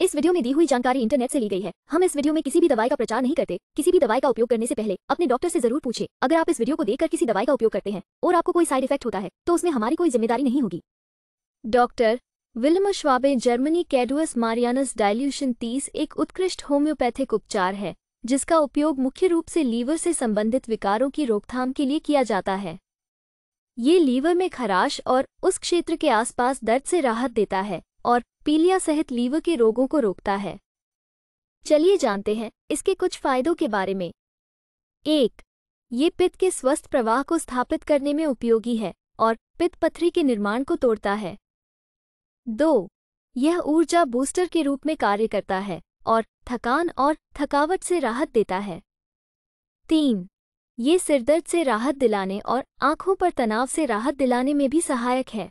इस वीडियो में दी हुई जानकारी इंटरनेट से ली गई है हम इस वीडियो में किसी भी दवाई का प्रचार नहीं करते किसी भी दवाई का उपयोग करने से पहले अपने डॉक्टर से जरूर पूछे अगर आप इस वीडियो को देखकर किसी दवाई का उपयोग करते हैं और आपको कोई साइड इफेक्ट होता है तो उसमें हमारी कोई जिम्मेदारी नहीं होगी doctor Willmar Schwabe Germany Carduus Marianus dilution तीस एक उत्कृष्ट होम्योपैथिक उपचार है जिसका उपयोग मुख्य रूप से लीवर से संबंधित विकारों की रोकथाम के लिए किया जाता है ये लीवर में खराश और उस क्षेत्र के आसपास दर्द से राहत देता है और पीलिया सहित लीवर के रोगों को रोकता है चलिए जानते हैं इसके कुछ फायदों के बारे में एक ये पित्त के स्वस्थ प्रवाह को स्थापित करने में उपयोगी है और पित्त पथरी के निर्माण को तोड़ता है दो यह ऊर्जा बूस्टर के रूप में कार्य करता है और थकान और थकावट से राहत देता है तीन ये सिरदर्द से राहत दिलाने और आंखों पर तनाव से राहत दिलाने में भी सहायक है